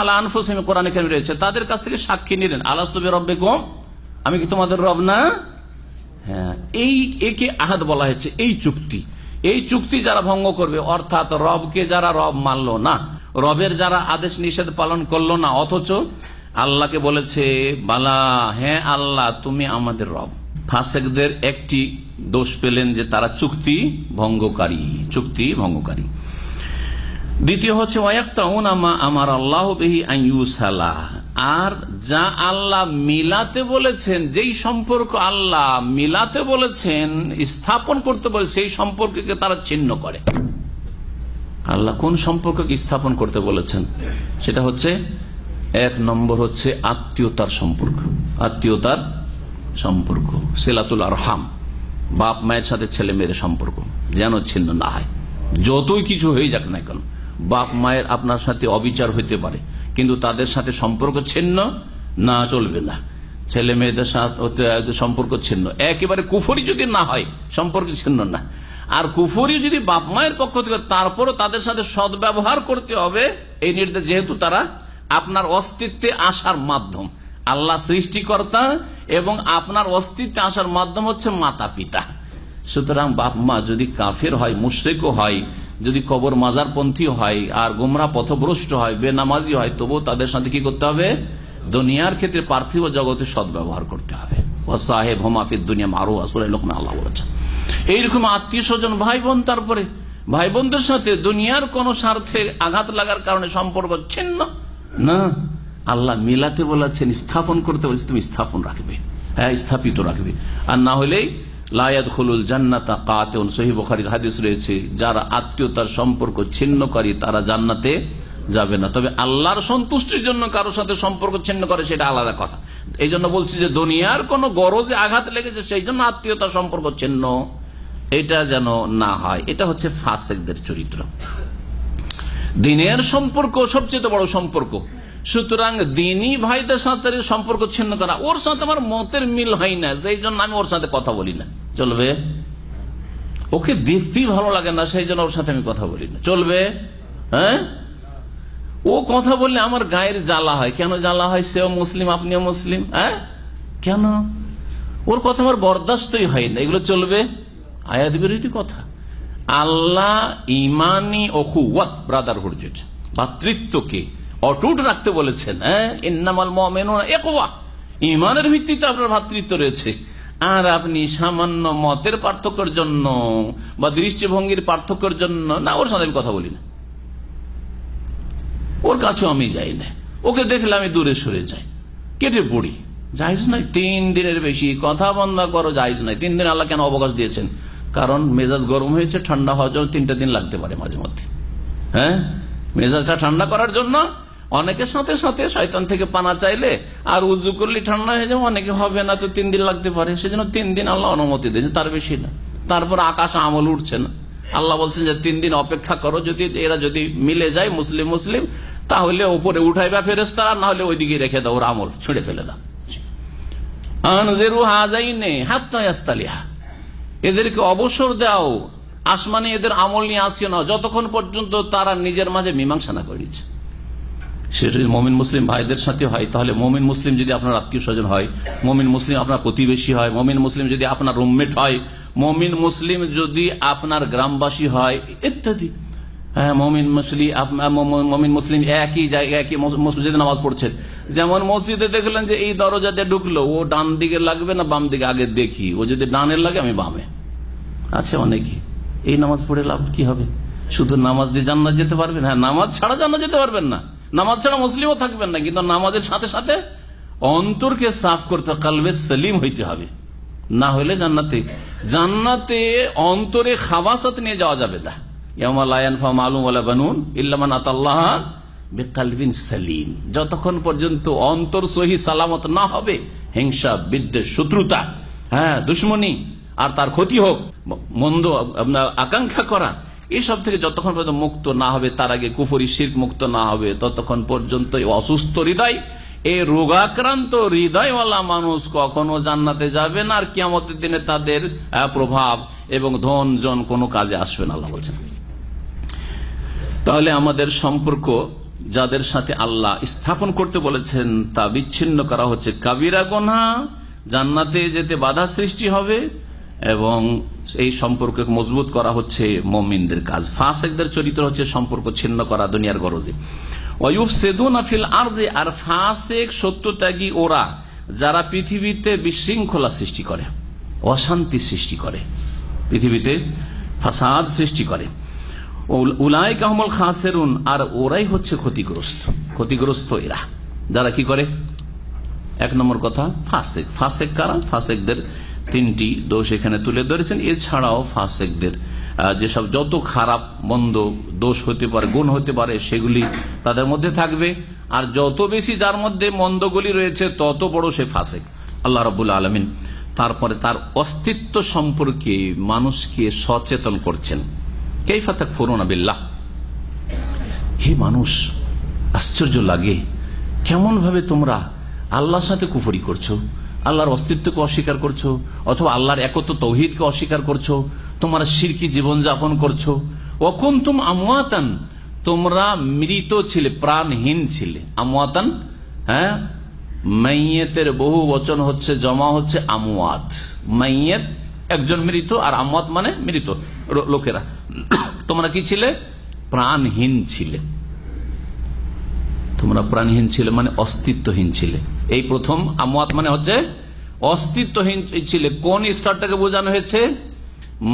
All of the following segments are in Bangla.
আলা আনফুসিম কোরআনে কেমন রয়েছে তাদের কাছ থেকে সাক্ষী নিলেন আলাস্তবে রব্বে কম আমি কি তোমাদের রব না হ্যাঁ এই একে আহাদ বলা হয়েছে এই চুক্তি এই চুক্তি যারা ভঙ্গ করবে অর্থাৎ রবকে যারা রব মানল না রবের যারা আদেশ নিষেধ পালন করলো না অথচ আল্লাহকে বলেছে বালা হ্যাঁ আল্লাহ তুমি আমাদের রব ফাসেকদের একটি দোষ পেলেন যে তারা চুক্তি ভঙ্গকারী চুক্তি ভঙ্গকারী দ্বিতীয় হচ্ছে আমার আর যা আল্লাহ মিলাতে বলেছেন যেই সম্পর্ক আল্লাহ মিলাতে বলেছেন স্থাপন করতে বলে সেই সম্পর্ককে তারা ছিন্ন করে আল্লাহ কোন সম্পর্ককে স্থাপন করতে বলেছেন সেটা হচ্ছে এক নম্বর হচ্ছে আত্মীয়তার সম্পর্ক আত্মীয়তার সম্পর্ক সেলাতুল আরহাম বাপ মায়ের সাথে ছেলে মেয়ের সম্পর্ক যেন ছিন্ন না হয় যতই কিছু হয়ে যাক না কেন বাপ মায়ের আপনার সাথে অবিচার হইতে পারে কিন্তু তাদের সাথে সম্পর্ক ছিন্ন না চলবে না ছেলে মেয়েদের সাথে সম্পর্ক ছিন্ন একেবারে কুফরি যদি না হয় সম্পর্ক ছিন্ন না আর কুফরি যদি বাপ মায়ের পক্ষ থেকে তারপরও তাদের সাথে সদ্ব্যবহার করতে হবে এই নির্দেশ যেহেতু তারা আপনার অস্তিত্বে আসার মাধ্যম আল্লাহ সৃষ্টিকর্তা এবং আপনার অস্তিত্বে আসার মাধ্যম হচ্ছে মাতা পিতা সুতরাং বাপ মা যদি কাফের হয় মুশ্রেকও হয় যদি কবর মাজার পন্থী হয় আর গোমরা পথভ্রষ্ট হয় বেনামাজি হয় তবুও তাদের সাথে কি করতে হবে দুনিয়ার ক্ষেত্রে পার্থিব জগতে সদ্ব্যবহার করতে হবে সাহেব হোমাফিদ দুনিয়া মারু আসলে লোকমা আল্লাহ বলেছেন এইরকম আত্মীয় স্বজন ভাই বোন তারপরে ভাই বোনদের সাথে দুনিয়ার কোন স্বার্থে আঘাত লাগার কারণে সম্পর্ক ছিন্ন না আল্লাহ মিলাতে বলেছেন স্থাপন করতে বলেছে তুমি স্থাপন রাখবে হ্যাঁ স্থাপিত রাখবে আর না হলেই লায়াদ খুলুল জান্নাতা কাতেউন সহি বখারির হাদিস রয়েছে যারা আত্মীয়তার সম্পর্ক ছিন্ন ছিন্নকারী তারা জান্নাতে যাবে না তবে আল্লাহর সন্তুষ্টির জন্য কারোর সাথে সম্পর্ক ছিন্ন করে সেটা আলাদা কথা এই জন্য বলছি যে দুনিয়ার কোন গরজে আঘাত লেগেছে সেই জন্য আত্মীয়তার সম্পর্ক ছিন্ন এটা যেন না হয় এটা হচ্ছে ফাসেকদের চরিত্র দিনের সম্পর্ক সবচেয়ে বড় সম্পর্ক সুতরাং দিনী ভাইদের সাথে সম্পর্ক ছিন্ন করা ওর সাথে আমার মতের মিল হয় না সেই জন্য আমি ওর সাথে কথা বলি না চলবে ওকে দেখতেই ভালো লাগে না সেই জন্য ওর সাথে আমি কথা বলি না চলবে হ্যাঁ ও কথা বললে আমার গায়ের জ্বালা হয় কেন জ্বালা হয় সেও মুসলিম আপনিও মুসলিম হ্যাঁ কেন ওর কথা আমার বরদাস্তই হয় না এগুলো চলবে আয়াত বিরোধী কথা আল্লাহ ইমানি অখুয়াত ব্রাদারহুড কে অটুট রাখতে বলেছেন হ্যাঁ ইন্নামাল ইমানের ভিত্তিতে আপনার ভাতৃত্ব রয়েছে আর আপনি সামান্য মতের পার্থক্যের জন্য বা দৃষ্টিভঙ্গির পার্থক্যের জন্য না ওর সাথে আমি কথা বলি না ওর কাছে আমি যাই না ওকে দেখলে আমি দূরে সরে যাই কেটে পড়ি যাইজ নাই তিন দিনের বেশি কথা বন্ধ করো যাইজ নাই তিন দিন আল্লাহ কেন অবকাশ দিয়েছেন কারণ মেজাজ গরম হয়েছে ঠান্ডা হওয়ার জন্য তিনটা দিন লাগতে পারে মাঝে মধ্যে হ্যাঁ মেজাজটা ঠান্ডা করার জন্য অনেকে সাথে সাথে শয়তান থেকে পানা চাইলে আর উজু করলে ঠান্ডা হয়ে যাবে অনেকে হবে না তো তিন দিন লাগতে পারে সেজন্য তিন দিন আল্লাহ অনুমতি দিয়েছে তার বেশি না তারপর আকাশ আমল উঠছে না আল্লাহ বলছেন যে তিন দিন অপেক্ষা করো যদি এরা যদি মিলে যায় মুসলিম মুসলিম তাহলে উপরে উঠাইবা ফেরেস তারা না হলে ওইদিকে রেখে দাও ওর আমল ছুড়ে ফেলে দাও এদেরকে অবসর দাও আসমানে এদের আমল নিয়ে আসিও না যতক্ষণ পর্যন্ত তারা নিজের মাঝে মীমাংসা না করেছে সেটা যদি মোমিন মুসলিম ভাইদের সাথে হয় তাহলে মোমিন মুসলিম যদি আপনার আত্মীয় স্বজন হয় মোমিন মুসলিম আপনার প্রতিবেশী হয় মোমিন মুসলিম যদি আপনার রুমমেট হয় মোমিন মুসলিম যদি আপনার গ্রামবাসী হয় ইত্যাদি হ্যাঁ, মমিন মুসলিম মমিন মুসলিম একই জায়গায় একই মসজিদে নামাজ পড়ছেন যেমন মসজিদে দেখলেন যে এই দরজাতে ঢুকলো ও ডান দিকে লাগবে না বাম দিকে আগে দেখি ও যদি ডানের লাগে আমি বামে আছে অনেকে এই নামাজ পড়ে লাভ কি হবে শুধু নামাজ দিয়ে জান্নাত যেতে পারবেন হ্যাঁ নামাজ ছাড়া জান্নাত যেতে পারবেন না নামাজ ছাড়া মুসলিমও থাকবেন না কিন্তু নামাজের সাথে সাথে অন্তরকে সাফ করতে কালবে সেলিম হইতে হবে না হলে জান্নাতে জান্নাতে অন্তরে খাবাসাত নিয়ে যাওয়া যাবে না সালিম যতক্ষণ পর্যন্ত অন্তর সহি সালামত না হবে হিংসা বিদ্বেষ শত্রুতা হ্যাঁ দুশ্মনী আর তার ক্ষতি হোক মন্দ আপনার আকাঙ্ক্ষা করা এসব থেকে যতক্ষণ পর্যন্ত মুক্ত না হবে তার আগে কুফরি শির মুক্ত না হবে ততক্ষণ পর্যন্ত অসুস্থ হৃদয় এই রোগাক্রান্ত হৃদয়ওয়ালা মানুষ কখনো জান্নাতে যাবে না আর কিয়ামতের দিনে তাদের প্রভাব এবং ধন জন কোনো কাজে আসবে না আল্লাহ বলছেন তাহলে আমাদের সম্পর্ক যাদের সাথে আল্লাহ স্থাপন করতে বলেছেন তা বিচ্ছিন্ন করা হচ্ছে কাবিরা গোনা জান্নাতে যেতে বাধা সৃষ্টি হবে এবং এই সম্পর্ক মজবুত করা হচ্ছে মমিনদের কাজ ফাঁসেকদের চরিত্র হচ্ছে সম্পর্ক ছিন্ন করা দুনিয়ার গরজে অয়ুফ সেদুন আফিল আর্দে আর ফাঁসেক সত্যত্যাগী ওরা যারা পৃথিবীতে বিশৃঙ্খলা সৃষ্টি করে অশান্তি সৃষ্টি করে পৃথিবীতে ফাসাদ সৃষ্টি করে উলায় কাহমল খাসেরুন আর ওরাই হচ্ছে ক্ষতিগ্রস্ত ক্ষতিগ্রস্ত এরা যারা কি করে এক নম্বর কথা ফাসেক ফাসেক কারা ফাসেকদের তিনটি দোষ এখানে তুলে ধরেছেন এছাড়াও ফাসেকদের যেসব যত খারাপ মন্দ দোষ হতে পারে গুণ হতে পারে সেগুলি তাদের মধ্যে থাকবে আর যত বেশি যার মধ্যে মন্দগুলি রয়েছে তত বড় সে ফাসেক আল্লাহ রবুল আলমিন তারপরে তার অস্তিত্ব সম্পর্কে মানুষকে সচেতন করছেন কেই কেইফাতা ফুরোনা আবিল্লাহ হে মানুষ আশ্চর্য লাগে কেমন ভাবে তোমরা আল্লাহর সাথে কুফরি করছো আল্লাহর অস্তিত্বকে অস্বীকার করছো অথবা আল্লাহর একত্র তৌহিদকে অস্বীকার করছো তোমরা সিরকি জীবনযাপন করছো অকুম তুম আমওয়াতান তোমরা মৃত ছিলে প্রাণহীন ছিলে আমওয়াতান হ্যাঁ মাইয়েতের বহু বচন হচ্ছে জমা হচ্ছে আমওয়াত মাইয়েত একজন মৃত আর আমাত মানে মৃত লোকেরা তোমরা কি ছিলে প্রাণহীন ছিলে তোমরা প্রাণহীন ছিলে মানে অস্তিত্বহীন ছিলে এই প্রথম আমাত মানে হচ্ছে অস্তিত্বহীন ছিলে কোন স্তরটাকে বোঝানো হয়েছে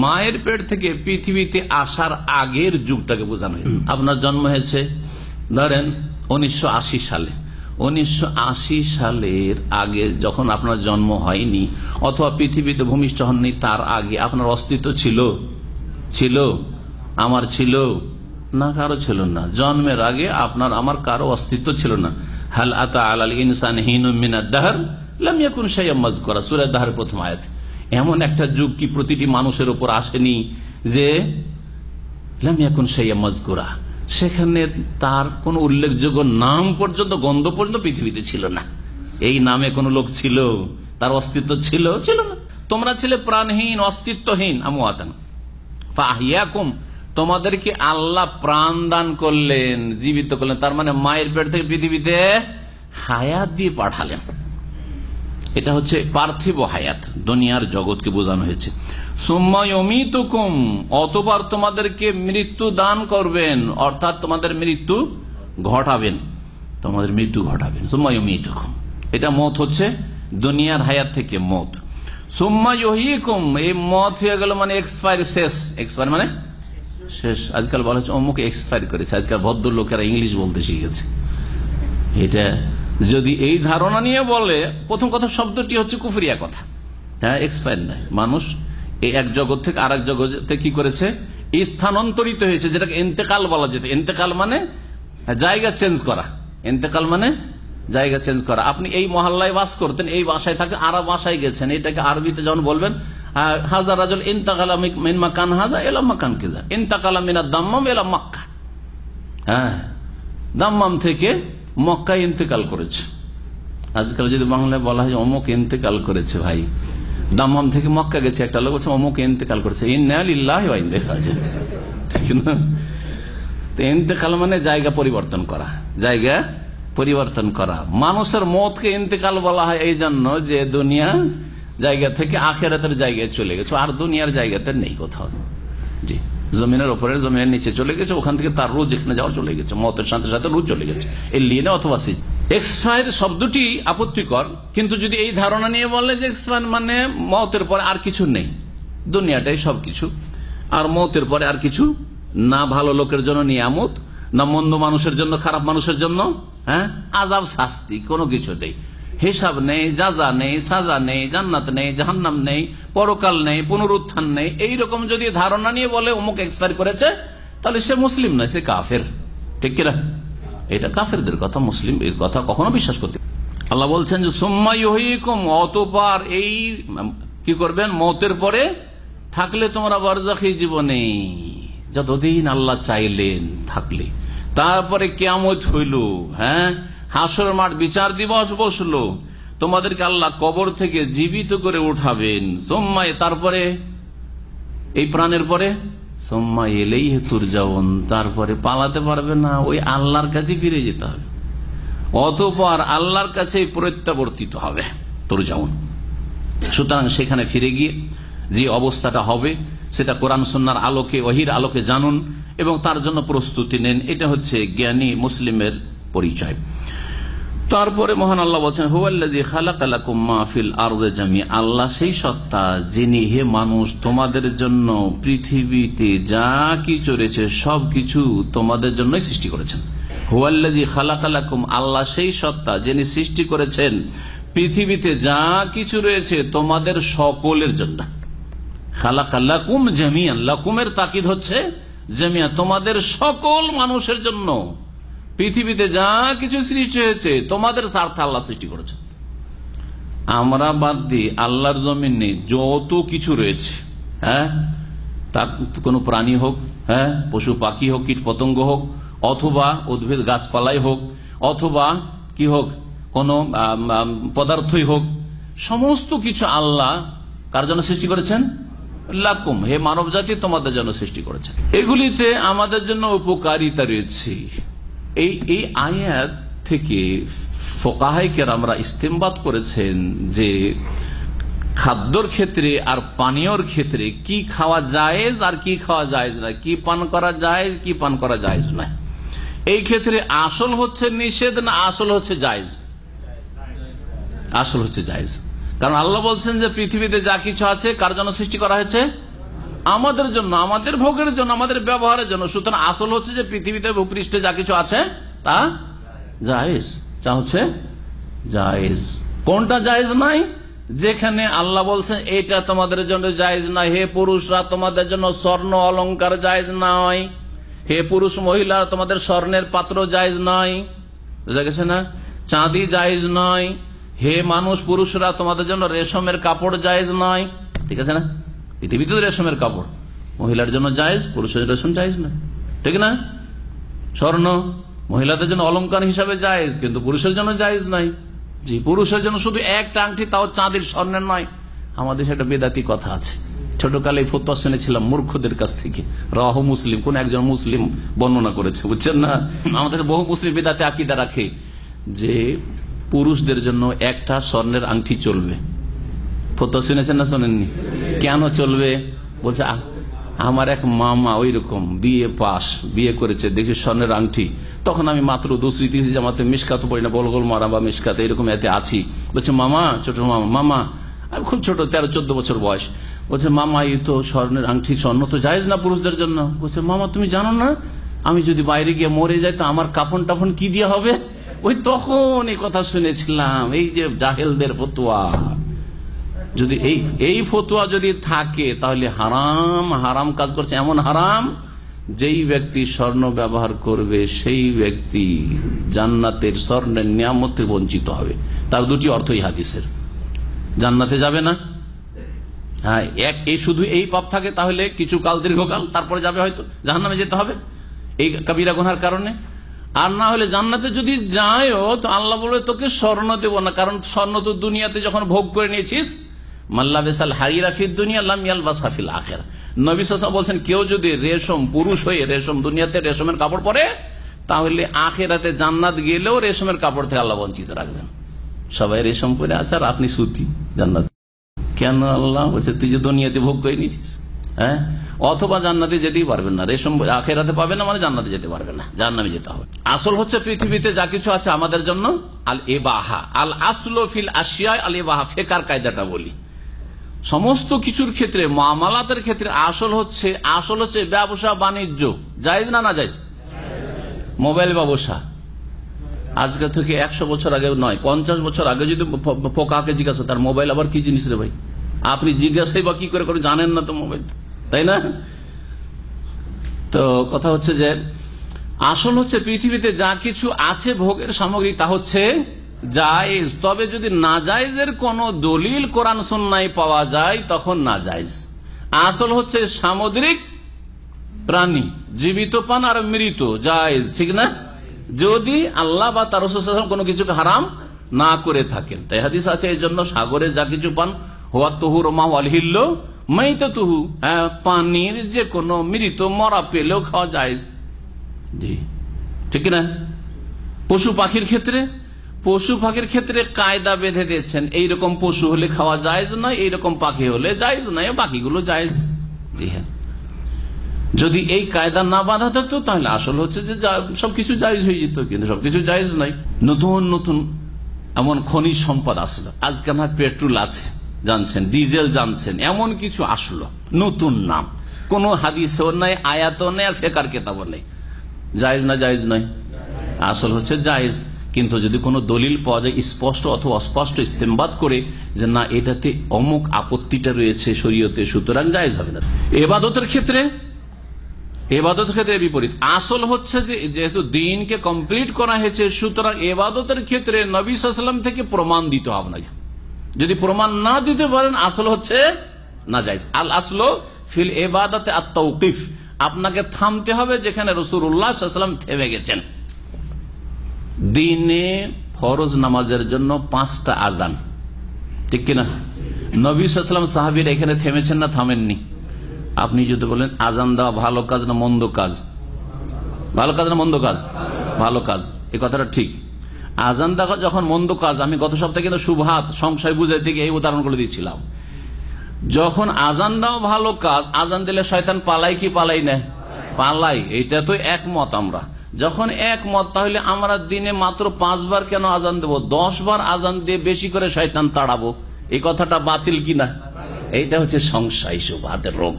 মায়ের পেট থেকে পৃথিবীতে আসার আগের যুগটাকে বোঝানো হয়েছে আপনার জন্ম হয়েছে ধরেন উনিশশো সালে উনিশশো সালের আগে যখন আপনার জন্ম হয়নি অথবা পৃথিবীতে ভূমিষ্ঠ হননি তার আগে আপনার অস্তিত্ব ছিল ছিল আমার ছিল না কারো ছিল না জন্মের আগে আপনার আমার কারো অস্তিত্ব ছিল না হাল আতা আলাল ইনসান হিনুমিনাদাহার লামিয়াকুন সাইয়াম্মাজ করা সুরায় দাহার প্রথম আয়াত এমন একটা যুগ কি প্রতিটি মানুষের উপর আসেনি যে সেখানে তার কোন উল্লেখযোগ্য নাম পর্যন্ত গন্ধ পর্যন্ত পৃথিবীতে ছিল না এই নামে কোন লোক ছিল তার অস্তিত্ব ছিল ছিল না তোমরা ছিলে প্রাণহীন অস্তিত্বহীন আমি আতান ফাহিয়াকুম তোমাদেরকে আল্লাহ প্রাণ দান করলেন জীবিত করলেন তার মানে মায়ের পেট থেকে পৃথিবীতে হায়াত দিয়ে পাঠালেন এটা হচ্ছে পার্থিব হায়াত দুনিয়ার জগৎকে বোঝানো হয়েছে অতবার তোমাদেরকে মৃত্যু দান করবেন অর্থাৎ তোমাদের মৃত্যু ঘটাবেন তোমাদের মৃত্যু ঘটাবেন এটা মত হচ্ছে দুনিয়ার হায়াত থেকে মত সুম্মায়হিকুম এই মত হয়ে গেল মানে এক্সপায়ার শেষ এক্সপায়ার মানে শেষ আজকাল বলা হচ্ছে অমুকে এক্সপায়ার করেছে আজকাল ভদ্র লোকেরা ইংলিশ বলতে শিখেছে এটা যদি এই ধারণা নিয়ে বলে প্রথম কথা শব্দটি হচ্ছে কুফরিয়া কথা হ্যাঁ এক্সপায়ার নাই মানুষ এই এক জগৎ থেকে আর এক জগতে কি করেছে স্থানান্তরিত হয়েছে যেটাকে এতেকাল বলা যেত এতেকাল মানে জায়গা চেঞ্জ করা এতেকাল মানে জায়গা চেঞ্জ করা আপনি এই মহল্লায় বাস করতেন এই বাসায় থাকে আরব বাসায় গেছেন এটাকে আরবিতে যখন বলবেন হাজার রাজল ইন্তাকালা মিন মাকান হাজা এলা মাকান মিনা দাম্মাম এলাম মক্কা হ্যাঁ দাম্মাম থেকে মক্কা ইন্তেকাল করেছে আজকাল যদি বাংলায় বলা হয় অমুক ইন্তেকাল করেছে ভাই দাম্মাম থেকে মক্কা গেছে একটা লোক অমুক ইন্তেকাল করেছে ইন্তেকাল মানে জায়গা পরিবর্তন করা জায়গা পরিবর্তন করা মানুষের মতকে ইন্তেকাল বলা হয় এই জন্য যে দুনিয়া জায়গা থেকে আখেরাতের জায়গায় চলে গেছে আর দুনিয়ার জায়গাতে নেই কোথাও জি জমিনের ওপরে জমিনের নিচে চলে গেছে ওখান থেকে তার রোজ এখানে যাওয়া চলে গেছে মতের সাথে সাথে রোজ চলে গেছে এই লিনে অথবা সিজ এক্সফায়ের শব্দটি আপত্তিকর কিন্তু যদি এই ধারণা নিয়ে বলে যে এক্সপায়ার মানে মতের পরে আর কিছু নেই দুনিয়াটাই সবকিছু আর মতের পরে আর কিছু না ভালো লোকের জন্য নিয়ামত না মন্দ মানুষের জন্য খারাপ মানুষের জন্য হ্যাঁ আজাব শাস্তি কোনো কিছু নেই হিসাব নেই যাজা নেই সাজা নেই জান্নাত নেই জাহান্নাম নেই পরকাল নেই পুনরুত্থান নেই এই রকম যদি ধারণা নিয়ে বলে অমুক এক্সপায়ার করেছে তাহলে সে মুসলিম না সে কাফের ঠিক কিনা এটা কাফেরদের কথা মুসলিম এর কথা কখনো বিশ্বাস করতে আল্লাহ বলছেন যে সোম্মাইহিকুম অতপার এই কি করবেন মতের পরে থাকলে তোমরা বারজাখি জীবনে যতদিন আল্লাহ চাইলেন থাকলে তারপরে কেমন হইল হ্যাঁ হাসর মাঠ বিচার দিবস বসলো তোমাদেরকে আল্লাহ কবর থেকে জীবিত করে উঠাবেন সোম্মায় তারপরে এই প্রাণের পরে সোম্মা এলেই হেতুর যাওন তারপরে পালাতে পারবে না ওই আল্লাহর কাছে ফিরে যেতে হবে অতপর আল্লাহর কাছে প্রত্যাবর্তিত হবে তোর যেমন সুতরাং সেখানে ফিরে গিয়ে যে অবস্থাটা হবে সেটা কোরআন সন্ন্যার আলোকে অহির আলোকে জানুন এবং তার জন্য প্রস্তুতি নেন এটা হচ্ছে জ্ঞানী মুসলিমের পরিচয় তারপরে মহান আল্লাহ বলছেন হুয়াল্লাজি খালাকালাকুম মাহফিল আল্লাহ সেই সত্তা যিনি হে মানুষ তোমাদের জন্য পৃথিবীতে যা কিছু রয়েছে সবকিছু তোমাদের জন্যই সৃষ্টি করেছেন হুয়াল্লাজি খালাকালাকুম আল্লাহ সেই সত্তা যিনি সৃষ্টি করেছেন পৃথিবীতে যা কিছু রয়েছে তোমাদের সকলের জন্য খালাকাল্লাকুম জামিয়ান লাকুমের তাকিদ হচ্ছে জামিয়া তোমাদের সকল মানুষের জন্য পৃথিবীতে যা কিছু সৃষ্টি হয়েছে তোমাদের স্বার্থে আল্লাহ সৃষ্টি করেছে আমরা বাদ দিয়ে আল্লাহর জমিনে যত কিছু রয়েছে হ্যাঁ তার কোনো প্রাণী হোক হ্যাঁ পশু পাখি হোক কীট পতঙ্গ হোক অথবা উদ্ভিদ গাছপালাই হোক অথবা কি হোক কোন পদার্থই হোক সমস্ত কিছু আল্লাহ কার জন্য সৃষ্টি করেছেন লাকুম হে মানব জাতি তোমাদের জন্য সৃষ্টি করেছেন এগুলিতে আমাদের জন্য উপকারিতা রয়েছে এই এই আয়াত থেকে ফোকাহাই আমরা ইস্তেমবাদ করেছেন যে খাদ্যর ক্ষেত্রে আর পানীয়র ক্ষেত্রে কি খাওয়া জায়েজ আর কি খাওয়া যায়জ না কি পান করা যায়জ কি পান করা যায়জ না এই ক্ষেত্রে আসল হচ্ছে নিষেধ না আসল হচ্ছে জায়েজ আসল হচ্ছে জায়েজ কারণ আল্লাহ বলছেন যে পৃথিবীতে যা কিছু আছে কার জন্য সৃষ্টি করা হয়েছে আমাদের জন্য আমাদের ভোগের জন্য আমাদের ব্যবহারের জন্য সুতরাং আসল হচ্ছে যে পৃথিবীতে ভূপৃষ্ঠে যা কিছু আছে তা জাহেজ যা হচ্ছে জাহেজ কোনটা জাহেজ নাই যেখানে আল্লাহ বলছেন এটা তোমাদের জন্য জায়জ না হে পুরুষরা তোমাদের জন্য স্বর্ণ অলঙ্কার জায়জ নয় হে পুরুষ মহিলা তোমাদের স্বর্ণের পাত্র জায়জ নয় বুঝা গেছে না চাঁদি জায়জ নয় হে মানুষ পুরুষরা তোমাদের জন্য রেশমের কাপড় জায়জ নয় ঠিক আছে না পৃথিবীতে রেশমের কাপড় মহিলার জন্য জায়েজ পুরুষের রেশম জায়েজ না ঠিক না স্বর্ণ মহিলাদের জন্য অলঙ্কার হিসাবে জায়েজ কিন্তু পুরুষের জন্য জায়েজ নাই জি পুরুষের জন্য শুধু একটা আংটি তাও চাঁদের স্বর্ণের নয় আমাদের সেটা বেদাতি কথা আছে ছোটকালে ফতোয়া শুনেছিলাম মূর্খদের কাছ থেকে রহ মুসলিম কোন একজন মুসলিম বর্ণনা করেছে বুঝছেন না আমাদের বহু মুসলিম বেদাতে আকিদা রাখে যে পুরুষদের জন্য একটা স্বর্ণের আংটি চলবে ফতোয়া শুনেছেন না শোনেননি কেন চলবে বলছে আমার এক মামা ওই রকম বিয়ে পাস বিয়ে করেছে দেখি স্বর্ণের আংটি তখন আমি মাত্র দুশ্রী তিসি জামাতে মিসকাত পড়ি না বলগোল মারা বা মিসকাত এরকম এতে আছি বলছে মামা ছোট মামা মামা আমি খুব ছোট তেরো চোদ্দ বছর বয়স বলছে মামা এই তো স্বর্ণের আংটি স্বর্ণ তো যাইজ না পুরুষদের জন্য বলছে মামা তুমি জানো না আমি যদি বাইরে গিয়ে মরে যাই তো আমার কাপন টাফন কি দিয়ে হবে ওই তখন এই কথা শুনেছিলাম এই যে জাহেলদের ফতুয়া যদি এই এই ফতুয়া যদি থাকে তাহলে হারাম হারাম কাজ করছে এমন হারাম যেই ব্যক্তি স্বর্ণ ব্যবহার করবে সেই ব্যক্তি জান্নাতের স্বর্ণের নিয়ামতে বঞ্চিত হবে তার দুটি অর্থ এই হাদিসের জান্নাতে যাবে না হ্যাঁ এক এই শুধু এই পাপ থাকে তাহলে কিছু কাল দীর্ঘকাল তারপরে যাবে হয়তো জাহান্নামে যেতে হবে এই কাবিরা গুনার কারণে আর না হলে জান্নাতে যদি যায়ও তো আল্লাহ বলবে তোকে স্বর্ণ দেব না কারণ স্বর্ণ তো দুনিয়াতে যখন ভোগ করে নিয়েছিস মাল্লাবেসাল হারিরা ফির দুনিয়া লামিয়াল বাসাফিল আখেরা নবী বলছেন কেউ যদি রেশম পুরুষ হয়ে রেশম দুনিয়াতে রেশমের কাপড় পরে তাহলে আখেরাতে জান্নাত গেলেও রেশমের কাপড় থেকে আল্লাহ বঞ্চিত রাখবেন সবাই রেশম পরে আছে আর আপনি সুতি জান্নাত কেন আল্লাহ বলছে তুই যে দুনিয়াতে ভোগ করে নিছিস হ্যাঁ অথবা জান্নাতে যেতেই পারবেন না রেশম আখেরাতে পাবে না মানে জান্নাতে যেতে পারবে না জান্নামে যেতে হবে আসল হচ্ছে পৃথিবীতে যা কিছু আছে আমাদের জন্য আল এবাহা আল আসলো ফিল আশিয়া আল এবাহা ফেকার কায়দাটা বলি সমস্ত কিছুর ক্ষেত্রে মামালাতের ক্ষেত্রে আসল হচ্ছে আসল হচ্ছে ব্যবসা বাণিজ্য জায়জ না না যাইজ মোবাইল ব্যবসা আজকে থেকে একশো বছর আগে নয় পঞ্চাশ বছর আগে যদি পোকাকে জিজ্ঞাসা তার মোবাইল আবার কি জিনিস রে ভাই আপনি জিজ্ঞাসাই বা কি করে করে জানেন না তো মোবাইল তাই না তো কথা হচ্ছে যে আসল হচ্ছে পৃথিবীতে যা কিছু আছে ভোগের সামগ্রী তা হচ্ছে জায়জ তবে যদি নাজাইজের কোন দলিল কোরআন সন্ন্যায় পাওয়া যায় তখন নাজাইজ আসল হচ্ছে সামুদ্রিক প্রাণী জীবিত পান আর মৃত জায়েজ ঠিক না যদি আল্লাহ বা তার কোনো কিছু হারাম না করে থাকেন তাই হাদিস আছে এই জন্য সাগরে যা কিছু পান হোয়া তহু মা অলহিল্ল তো তুহু হ্যাঁ, পানির যে কোনো মৃত মরা পেলেও খাওয়া যায় ঠিক না পশু পাখির ক্ষেত্রে পশু পাখির ক্ষেত্রে কায়দা বেঁধে দিয়েছেন এইরকম পশু হলে খাওয়া যায়জ নয় এইরকম পাখি হলে জায়জ নয় বাকিগুলো জায়জ জি হ্যাঁ যদি এই কায়দা না বাঁধা থাকতো তাহলে আসল হচ্ছে যে সবকিছু জায়জ হয়ে যেত কিন্তু সবকিছু জায়জ নাই নতুন নতুন এমন খনিজ সম্পদ আসলো আজকাল পেট্রোল আছে জানছেন ডিজেল জানছেন এমন কিছু আসলো নতুন নাম কোন হাদিসও নাই আয়াত নেই আর ফেকার কেতাবও নেই জায়জ না জায়জ নয় আসল হচ্ছে জায়জ কিন্তু যদি কোনো দলিল পাওয়া যায় স্পষ্ট অথবা অস্পষ্ট ইস্তেমবাদ করে যে না এটাতে অমুক আপত্তিটা রয়েছে শরীয়তে সুতরাং যায় হবে না এবাদতের ক্ষেত্রে এবাদতের ক্ষেত্রে বিপরীত আসল হচ্ছে যে যেহেতু দিনকে কমপ্লিট করা হয়েছে সুতরাং এবাদতের ক্ষেত্রে নবী সাল্লাম থেকে প্রমাণ দিতে হবে না যদি প্রমাণ না দিতে পারেন আসল হচ্ছে না যাইজ আল আসল ফিল আত্মা আত্মৌকিফ আপনাকে থামতে হবে যেখানে রসুর উল্লাহাম থেমে গেছেন দিনে ফরজ নামাজের জন্য পাঁচটা আজান ঠিক কিনা নবী সাল্লাম সাহাবির এখানে থেমেছেন না থামেননি আপনি যদি বলেন আজান দেওয়া ভালো কাজ না মন্দ কাজ ভালো কাজ না মন্দ কাজ ভালো কাজ এই কথাটা ঠিক আজান দেওয়া যখন মন্দ কাজ আমি গত সপ্তাহে কিন্তু সুভাত সংশয় বুঝাইতে গিয়ে এই উদাহরণ করে দিয়েছিলাম যখন আজান দেওয়া ভালো কাজ আজান দিলে শয়তান পালাই কি পালাই না পালাই এটা তো একমত আমরা যখন একমত তাহলে আমরা দিনে মাত্র পাঁচবার কেন আজান দেব দশ বার আজান দিয়ে বেশি করে শয়তান তাড়াবো এই কথাটা বাতিল কিনা এইটা হচ্ছে সংশয় সুবাদের রোগ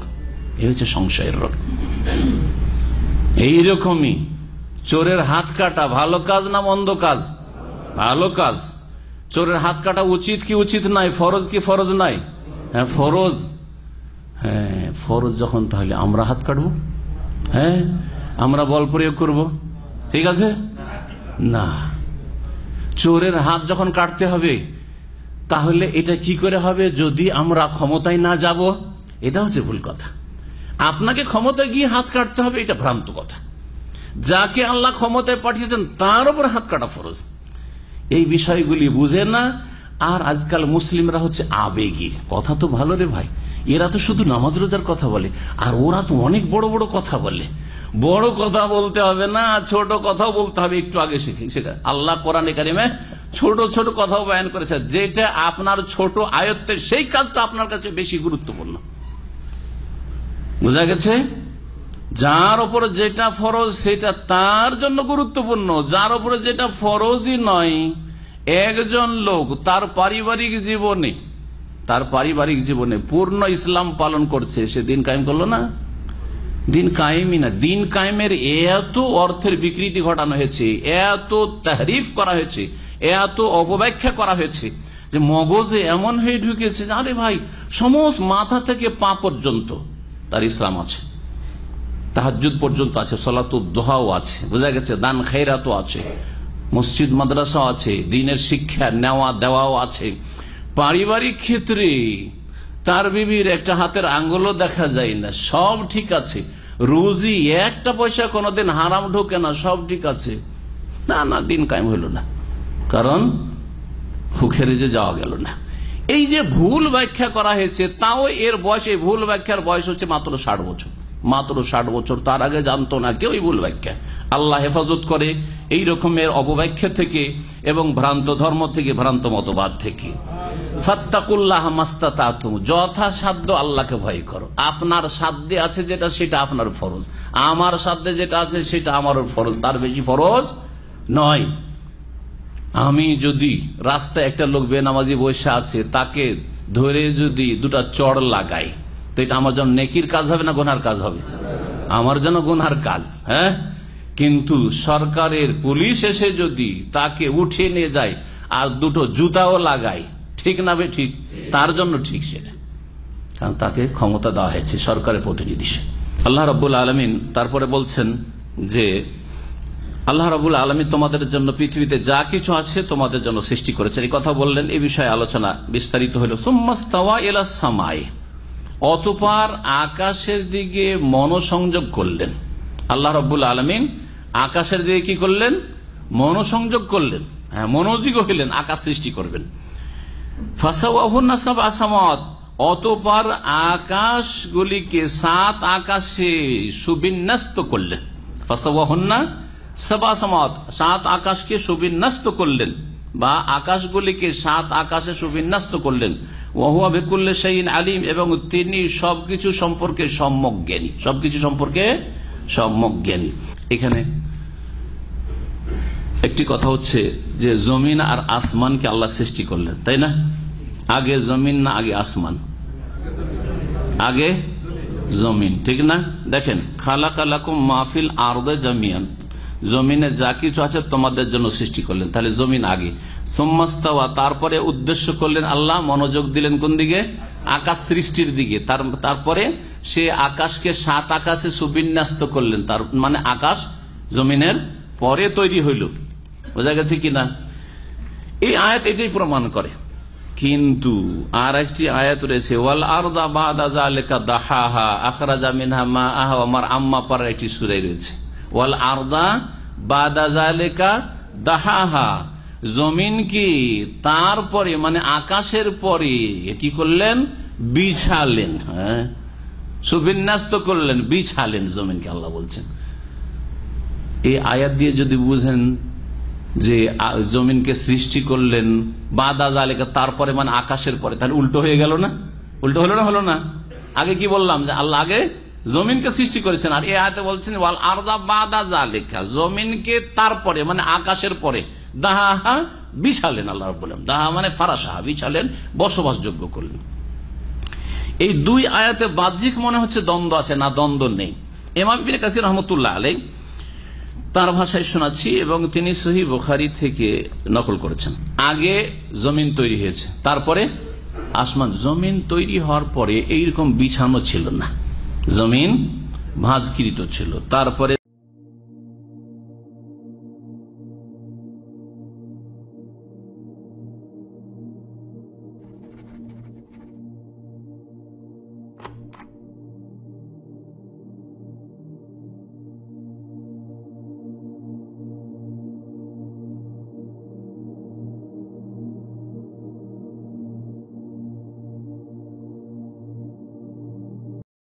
এই হচ্ছে সংশয়ের রোগ এইরকমই চোরের হাত কাটা ভালো কাজ না মন্দ কাজ ভালো কাজ চোরের হাত কাটা উচিত কি উচিত নাই ফরজ কি ফরজ নাই হ্যাঁ ফরজ হ্যাঁ ফরজ যখন তাহলে আমরা হাত কাটবো হ্যাঁ আমরা বল প্রয়োগ করব ঠিক আছে না চোরের হাত যখন কাটতে হবে তাহলে এটা কি করে হবে যদি আমরা ক্ষমতায় না যাব এটা হচ্ছে ভুল কথা আপনাকে ক্ষমতায় গিয়ে হাত কাটতে হবে এটা ভ্রান্ত কথা যাকে আল্লাহ ক্ষমতায় পাঠিয়েছেন তার উপর হাত কাটা ফরজ এই বিষয়গুলি বুঝে না আর আজকাল মুসলিমরা হচ্ছে আবেগী কথা তো ভালো রে ভাই এরা তো শুধু নামাজ রোজার কথা বলে আর ওরা তো অনেক বড় বড় কথা বলে বড় কথা বলতে হবে না ছোট কথা বলতে হবে একটু আগে শিখি সেটা আল্লাহ কোরআন একাডেমে ছোট ছোট কথাও বয়ান করেছে যেটা আপনার ছোট আয়ত্তে সেই কাজটা আপনার কাছে বেশি গুরুত্বপূর্ণ বুঝা গেছে যার ওপর যেটা ফরজ সেটা তার জন্য গুরুত্বপূর্ণ যার ওপরে যেটা ফরজই নয় একজন লোক তার পারিবারিক জীবনে তার পারিবারিক জীবনে পূর্ণ ইসলাম পালন করছে সে দিন কায়েম করলো না দিন কায়েমই না দিন কায়েমের এত অর্থের বিকৃতি ঘটানো হয়েছে এত তাহরিফ করা হয়েছে এত অপব্যাখ্যা করা হয়েছে যে মগজে এমন হয়ে ঢুকেছে আরে ভাই সমস্ত মাথা থেকে পা পর্যন্ত তার ইসলাম আছে তাহাজুদ পর্যন্ত আছে সলাতুদ্দোহাও আছে বোঝা গেছে দান খেরাত আছে মসজিদ মাদ্রাসাও আছে দিনের শিক্ষা নেওয়া দেওয়াও আছে পারিবারিক ক্ষেত্রে তার বিবির একটা হাতের আঙ্গুলও দেখা যায় না সব ঠিক আছে রুজি একটা পয়সা কোনদিন হারাম ঢোকে না সব ঠিক আছে না না দিন কায়ম হইল না কারণ হুখের যে যাওয়া গেল না এই যে ভুল ব্যাখ্যা করা হয়েছে তাও এর বয়স এই ভুল ব্যাখ্যার বয়স হচ্ছে মাত্র ষাট বছর মাত্র ষাট বছর তার আগে জানতো না কেউই ভুল ব্যাখ্যা আল্লাহ হেফাজত করে এই রকমের অপব্যাখ্যা থেকে এবং ভ্রান্ত ধর্ম থেকে ভ্রান্ত মতবাদ থেকে ফাত্তাকুল্লাহ মাস্তা যথাসাধ্য আল্লাহকে ভয় করো আপনার সাধ্যে আছে যেটা সেটা আপনার ফরজ আমার সাধ্যে যেটা আছে সেটা আমারও ফরজ তার বেশি ফরজ নয় আমি যদি রাস্তায় একটা লোক বেনামাজি বসে আছে তাকে ধরে যদি দুটা চড় লাগাই তো এটা আমার জন্য নেকির কাজ হবে না গোনার কাজ হবে আমার জন্য গোনার কাজ হ্যাঁ কিন্তু সরকারের পুলিশ এসে যদি তাকে উঠিয়ে নিয়ে যায় আর দুটো জুতাও লাগায় ঠিক না ঠিক তার জন্য ঠিক সেটা কারণ তাকে ক্ষমতা দেওয়া হয়েছে সরকারের প্রতিনিধি আল্লাহ রবুল আলমিন তারপরে বলছেন যে আল্লাহ রবুল আলমী তোমাদের জন্য পৃথিবীতে যা কিছু আছে তোমাদের জন্য সৃষ্টি করেছেন এই কথা বললেন এই বিষয়ে আলোচনা বিস্তারিত হলো সোম্মাস্তাওয়া এলা সামায় অতপার আকাশের দিকে মনোসংযোগ করলেন আল্লাহ রব্বুল আলমিন আকাশের দিকে কি করলেন মনোসংযোগ করলেন হ্যাঁ মনোযোগ হইলেন আকাশ সৃষ্টি করবেন ফাসাউন্নাসাব আসামত অতপার আকাশগুলিকে সাত আকাশে সুবিন্যস্ত করলেন সব সবাসমত সাত আকাশকে সুবিন্যস্ত করলেন বা আকাশগুলিকে সাত আকাশে সুবিন্যস্ত করলেন ওহুয়া আলিম এবং তিনি সবকিছু সম্পর্কে সম্যক জ্ঞানী সবকিছু সম্পর্কে সম্যক জ্ঞানী এখানে একটি কথা হচ্ছে যে জমিন আর আসমানকে আল্লাহ সৃষ্টি করলেন তাই না আগে জমিন না আগে আসমান আগে জমিন ঠিক না দেখেন খালা কালাকুম মাহফিল আরদে জামিয়ান জমিনে যা কিছু আছে তোমাদের জন্য সৃষ্টি করলেন তাহলে জমিন আগে সোম্মাস্তাওয়া তারপরে উদ্দেশ্য করলেন আল্লাহ মনোযোগ দিলেন কোন দিকে আকাশ সৃষ্টির দিকে তারপরে সে আকাশকে সাত আকাশে সুবিন্যাস্ত করলেন তার মানে আকাশ জমিনের পরে তৈরি হইল বোঝা গেছে কিনা এই আয়াত এটাই প্রমাণ করে কিন্তু আর একটি আয়াত রয়েছে ওয়াল আরদা বাদা জামিন হা মা আহা আমার আম্মা পাড়ার একটি সুরাই রয়েছে ওয়াল আর্দা বাদাজালেকা দাহাহা জমিন কি তারপরে মানে আকাশের পরে কি করলেন বিছালেন হ্যাঁ সুবিন্যাস্ত করলেন বিছালেন জমিনকে আল্লাহ বলছেন এই আয়াত দিয়ে যদি বুঝেন যে জমিনকে সৃষ্টি করলেন বাদা আলেকা তারপরে মানে আকাশের পরে তাহলে উল্টো হয়ে গেল না উল্টো হলো না হলো না আগে কি বললাম যে আল্লাহ আগে জমিনকে সৃষ্টি করেছেন আর এ আয়তে বলছেন ওয়াল আরদা লেখা জমিনকে তারপরে মানে আকাশের পরে দাহা বিছালেন আল্লাহ বললেন দাহা মানে ফারাসাহা বিছালেন বসবাসযোগ্য করলেন এই দুই আয়াতে বাহ্যিক মনে হচ্ছে দ্বন্দ্ব আছে না দ্বন্দ্ব নেই এমাম কাসির রহমতুল্লাহ আলাই তার ভাষায় শোনাচ্ছি এবং তিনি সহি বোখারি থেকে নকল করেছেন আগে জমিন তৈরি হয়েছে তারপরে আসমান জমিন তৈরি হওয়ার পরে এইরকম বিছানো ছিল না জমিন ভাঁজকৃত ছিল তারপরে